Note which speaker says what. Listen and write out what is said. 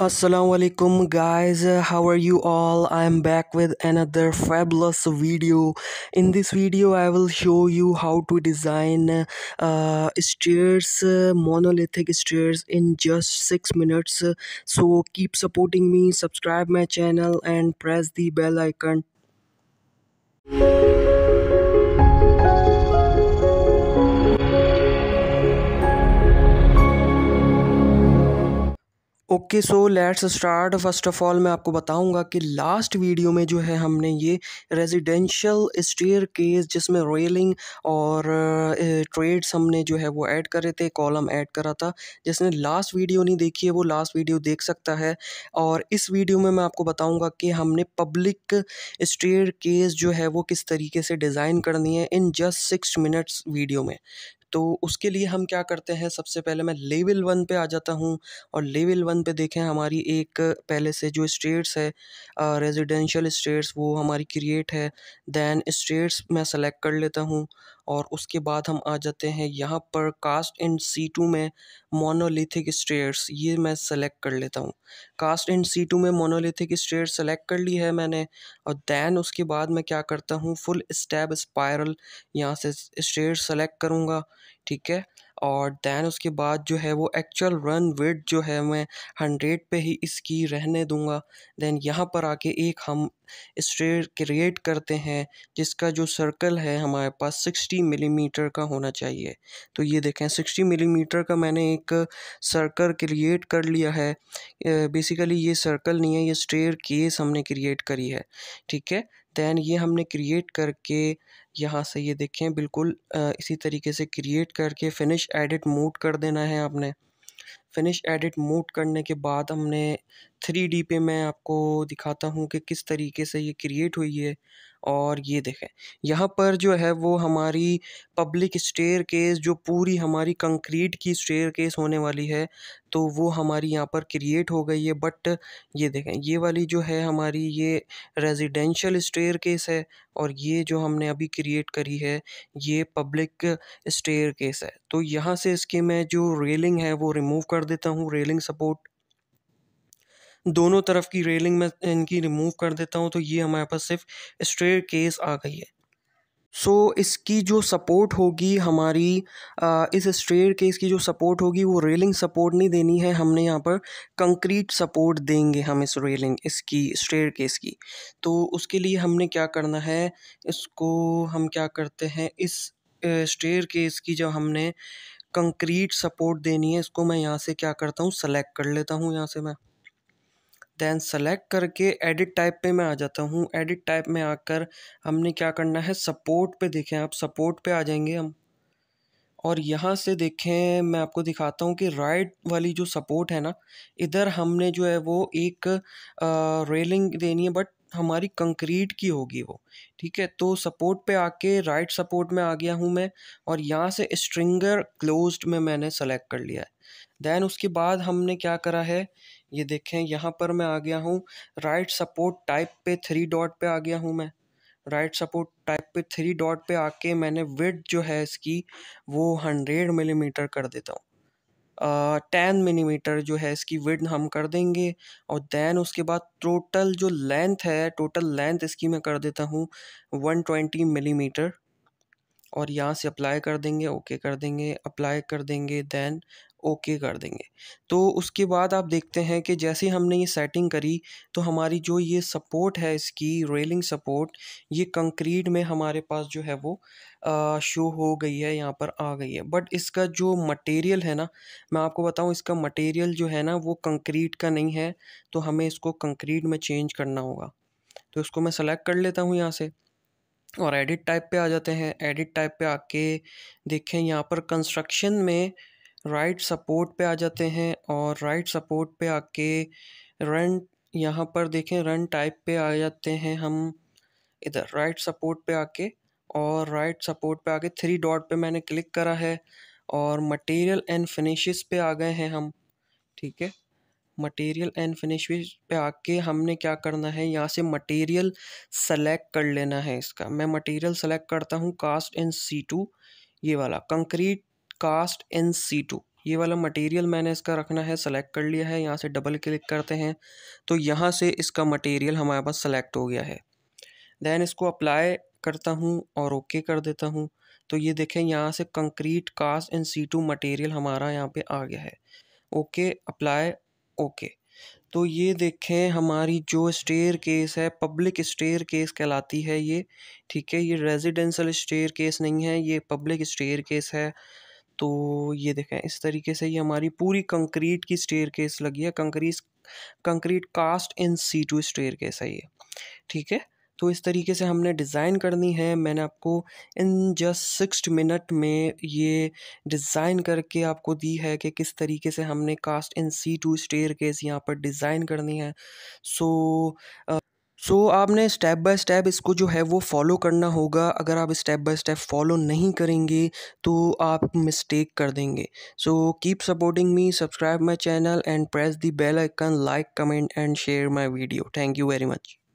Speaker 1: Assalamualaikum guys uh, how are you all I am back with another fabulous video in this video I will show you how to design uh, stairs uh, monolithic stairs in just 6 minutes so keep supporting me subscribe my channel and press the bell icon okay so let's start first of all मैं आपको बताऊंगा कि last video में जो है हमने ये residential staircase जिसमें रेलिंग और ट्रेड्स हमने जो है वो ऐड करे थे कॉलम ऐड करा था जिसने लास्ट वीडियो नहीं देखी है वो लास्ट वीडियो देख सकता है और इस वीडियो में मैं आपको बताऊँगा कि हमने पब्लिक स्टेयर केस जो है वो किस तरीके से डिज़ाइन करनी है in just six minutes video में तो उसके लिए हम क्या करते हैं सबसे पहले मैं लेवल वन पे आ जाता हूँ और लेवल वन पे देखें हमारी एक पहले से जो स्टेट्स है रेजिडेंशियल स्टेट्स वो हमारी क्रिएट है दैन स्टेट्स मैं सेलेक्ट कर लेता हूँ और उसके बाद हम आ जाते हैं यहाँ पर कास्ट इन सी टू में मोनोलिथिक स्टेयर्स ये मैं सेलेक्ट कर लेता हूँ कास्ट इन सी टू में मोनोलिथिक स्टेयर सेलेक्ट कर ली है मैंने और दैन उसके बाद मैं क्या करता हूँ फुल स्टेप स्पायरल यहाँ से स्टेयर सेलेक्ट करूँगा ठीक है और दैन उसके बाद जो है वो एक्चुअल रन वेट जो है मैं हंड्रेड पे ही इसकी रहने दूंगा दैन यहाँ पर आके एक हम स्ट्रेट क्रिएट करते हैं जिसका जो सर्कल है हमारे पास सिक्सटी मिलीमीटर का होना चाहिए तो ये देखें सिक्सटी मिलीमीटर का मैंने एक सर्कल क्रिएट कर लिया है बेसिकली ये सर्कल नहीं है ये स्ट्रेट केस हमने क्रिएट करी है ठीक है दैन ये हमने क्रिएट करके यहाँ से ये देखें बिल्कुल इसी तरीके से क्रिएट करके फिनिश एडिट मूड कर देना है आपने फिनिश एडिट मूट करने के बाद हमने थ्री डी पे मैं आपको दिखाता हूँ कि किस तरीके से ये क्रिएट हुई है और ये देखें यहाँ पर जो है वो हमारी पब्लिक स्टेयर केस जो पूरी हमारी कंक्रीट की स्टेयर केस होने वाली है तो वो हमारी यहाँ पर क्रिएट हो गई है बट ये देखें ये वाली जो है हमारी ये रेजिडेंशियल स्टेयर केस है और ये जो हमने अभी क्रिएट करी है ये पब्लिक स्टेयर केस है तो यहाँ से इसके मैं जो रेलिंग है वो रिमूव कर कर देता हूँ रेलिंग सपोर्ट दोनों तरफ की रेलिंग में इनकी रिमूव कर देता हूँ तो ये हमारे पास सिर्फ स्ट्रेट केस आ गई है सो so, इसकी जो सपोर्ट होगी हमारी आ, इस स्ट्रेट केस की जो सपोर्ट होगी वो रेलिंग सपोर्ट नहीं देनी है हमने यहाँ पर कंक्रीट सपोर्ट देंगे हम इस रेलिंग इसकी स्ट्रेट केस की तो उसके लिए हमने क्या करना है इसको हम क्या करते हैं इस स्टेयर केस की जब हमने कंक्रीट सपोर्ट देनी है इसको मैं यहाँ से क्या करता हूँ सेलेक्ट कर लेता हूँ यहाँ से मैं देन सेलेक्ट करके एडिट टाइप पे मैं आ जाता हूँ एडिट टाइप में आकर हमने क्या करना है सपोर्ट पे देखें आप सपोर्ट पे आ जाएंगे हम और यहाँ से देखें मैं आपको दिखाता हूँ कि राइट वाली जो सपोर्ट है ना इधर हमने जो है वो एक रेलिंग देनी है बट हमारी कंक्रीट की होगी वो ठीक है तो सपोर्ट पे आके राइट सपोर्ट में आ गया हूँ मैं और यहाँ से स्ट्रिंगर क्लोज्ड में मैंने सेलेक्ट कर लिया है देन उसके बाद हमने क्या करा है ये देखें यहाँ पर मैं आ गया हूँ राइट सपोर्ट टाइप पे थ्री डॉट पे आ गया हूँ मैं राइट सपोर्ट टाइप पे थ्री डॉट पे आके मैंने विड जो है इसकी वो हंड्रेड मिलीमीटर कर देता हूँ टेन मिलीमीटर जो है इसकी विड हम कर देंगे और दैन उसके बाद टोटल जो लेंथ है टोटल लेंथ इसकी मैं कर देता हूँ वन ट्वेंटी मिलीमीटर और यहाँ से अप्लाई कर देंगे ओके okay कर देंगे अप्लाई कर देंगे दैन ओके कर देंगे तो उसके बाद आप देखते हैं कि जैसे हमने ये सेटिंग करी तो हमारी जो ये सपोर्ट है इसकी रेलिंग सपोर्ट ये कंक्रीट में हमारे पास जो है वो आ, शो हो गई है यहाँ पर आ गई है बट इसका जो मटेरियल है ना मैं आपको बताऊँ इसका मटेरियल जो है ना वो कंक्रीट का नहीं है तो हमें इसको कंक्रीट में चेंज करना होगा तो इसको मैं सेलेक्ट कर लेता हूँ यहाँ से और एडिट टाइप पे आ जाते हैं एडिट टाइप पे आके देखें यहाँ पर कंस्ट्रक्शन में राइट सपोर्ट पे आ जाते हैं और राइट सपोर्ट पे आके रन यहाँ पर देखें रन टाइप पे आ जाते हैं हम इधर राइट सपोर्ट पे आके और राइट सपोर्ट पे आके थ्री डॉट पे मैंने क्लिक करा है और मटेरियल एंड फिनिशेस पे आ गए हैं हम ठीक है मटेरियल एंड फिनिश पे आके हमने क्या करना है यहाँ से मटेरियल सेलेक्ट कर लेना है इसका मैं मटेरियल सेलेक्ट करता हूँ कास्ट एंड सी टू ये वाला concrete cast in situ ये वाला मटेरियल मैंने इसका रखना है सेलेक्ट कर लिया है यहाँ से डबल क्लिक करते हैं तो यहाँ से इसका मटेरियल हमारे पास सेलेक्ट हो गया है देन इसको अप्लाई करता हूँ और ओके okay कर देता हूँ तो ये देखें यहाँ से concrete cast in situ material हमारा यहाँ पे आ गया है ओके अप्लाई ओके तो ये देखें हमारी जो स्टेयर केस है पब्लिक स्टेयर केस कहलाती है ये ठीक है ये रेजिडेंशल स्टेयर केस नहीं है ये पब्लिक स्टेयर केस है तो ये देखें इस तरीके से ये हमारी पूरी कंक्रीट की स्टेयर केस लगी है concrete concrete cast in situ staircase है ये ठीक है तो इस तरीके से हमने डिज़ाइन करनी है मैंने आपको इन जस्ट सिक्स मिनट में ये डिज़ाइन करके आपको दी है कि किस तरीके से हमने cast in situ staircase यहाँ पर डिज़ाइन करनी है सो so, सो so, आपने स्टेप बाय स्टेप इसको जो है वो फॉलो करना होगा अगर आप स्टेप बाय स्टेप फॉलो नहीं करेंगे तो आप मिस्टेक कर देंगे so keep supporting me subscribe my channel and press the bell icon like comment and share my video thank you very much